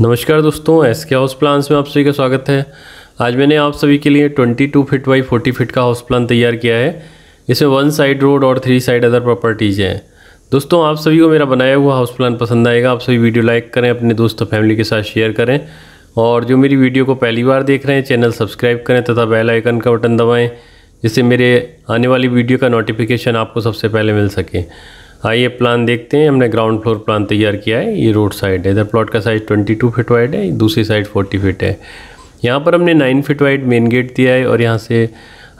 नमस्कार दोस्तों एस के हाउस प्लान्स में आप सभी का स्वागत है आज मैंने आप सभी के लिए 22 फीट बाई 40 फीट का हाउस प्लान तैयार किया है इसमें वन साइड रोड और थ्री साइड अदर प्रॉपर्टीज़ हैं दोस्तों आप सभी को मेरा बनाया हुआ हाउस प्लान पसंद आएगा आप सभी वीडियो लाइक करें अपने दोस्तों फैमिली के साथ शेयर करें और जो मेरी वीडियो को पहली बार देख रहे हैं चैनल सब्सक्राइब करें तथा बेल आइकन का बटन दबाएँ जिससे मेरे आने वाली वीडियो का नोटिफिकेशन आपको सबसे पहले मिल सके आइए हाँ, प्लान देखते हैं हमने ग्राउंड फ्लोर प्लान तैयार किया है ये रोड साइड है इधर प्लॉट का साइज 22 फिट वाइड है दूसरी साइड 40 फिट है यहाँ पर हमने 9 फिट वाइड मेन गेट दिया है और यहाँ से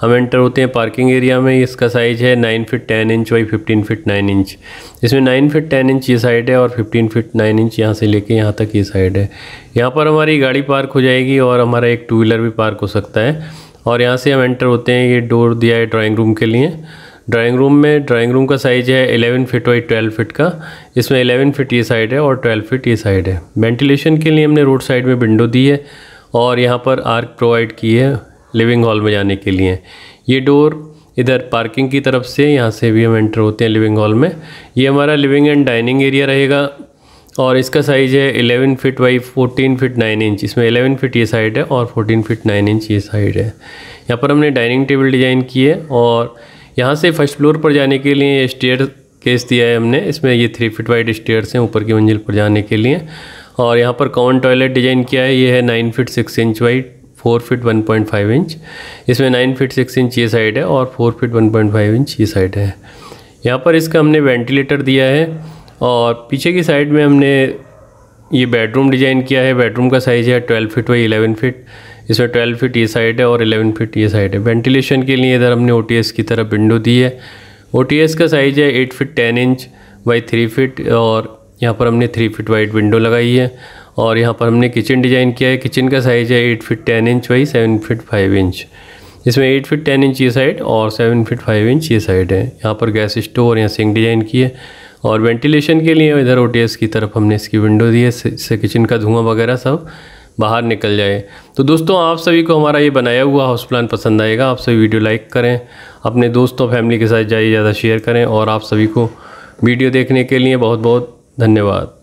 हम एंटर होते हैं पार्किंग एरिया में इसका साइज़ है nine feet ten inch by fifteen feet nine inch इसमें नाइन फिट टेन इंच ये साइड है और फिफ्टीन फिट नाइन इंच यहाँ से लेके यहाँ तक ये साइड है यहाँ पर हमारी गाड़ी पार्क हो जाएगी और हमारा एक टू व्हीलर भी पार्क हो सकता है और यहाँ से हम एंटर होते हैं ये डोर दिया है ड्राइंग रूम के लिए ड्राइंग रूम में ड्राइंग रूम का साइज है 11 फिट बाई 12 फिट का इसमें 11 फिट ये साइड है और 12 फिट ये साइड है वेंटिलेशन के लिए हमने रोड साइड में विंडो दी है और यहाँ पर आर्क प्रोवाइड की है लिविंग हॉल में जाने के लिए ये डोर इधर पार्किंग की तरफ से यहाँ से भी हम एंटर होते हैं लिविंग हॉल में ये हमारा लिविंग एंड डाइनिंग एरिया रहेगा और इसका साइज़ है 11 फिट बाई 14 फिट 9 इंच इसमें 11 फिट ये साइड है और 14 फिट 9 इंच ये साइड है यहाँ पर हमने डाइनिंग टेबल डिज़ाइन की है और यहाँ से फर्स्ट फ्लोर पर जाने के लिए स्टेयर केस दिया है हमने इसमें ये थ्री फिट वाइड स्टेयर्स हैं ऊपर की मंजिल पर जाने के लिए और यहाँ पर कॉमन टॉयलेट डिजाइन किया है ये है nine feet six inch wide four feet one point five inch इसमें नाइन फिट सिक्स इंच ये साइड है और four feet one point five inch ये साइड है यहाँ पर इसका हमने वेंटिलेटर दिया है और पीछे की साइड में हमने ये बेडरूम डिज़ाइन किया है बेडरूम का साइज़ है twelve feet by eleven feet इसमें ट्वेल्व फिट ये साइड है और एलेवन फिट ये साइड है वेंटिलेशन के लिए इधर हमने ओ की तरफ विंडो दी है ओ का साइज़ है eight feet ten inch by three feet और यहाँ पर हमने थ्री फिट वाइड विंडो लगाई है और यहाँ पर हमने किचन डिज़ाइन किया है किचन का साइज़ है eight feet ten inch by seven feet five inch इसमें एट फिट टेन इंच ये साइड और सेवन फिट फाइव इंच ये साइड है यहाँ पर गैस स्टोव और यहाँ सिंक डिज़ाइन की है और वेंटिलेशन के लिए इधर ओ की तरफ हमने इसकी विंडो दी है इससे किचन का धुआं वगैरह सब बाहर निकल जाए तो दोस्तों आप सभी को हमारा ये बनाया हुआ हाउस प्लान पसंद आएगा आप सभी वीडियो लाइक करें अपने दोस्तों फैमिली के साथ जाइए ज़्यादा शेयर करें और आप सभी को वीडियो देखने के लिए बहुत बहुत धन्यवाद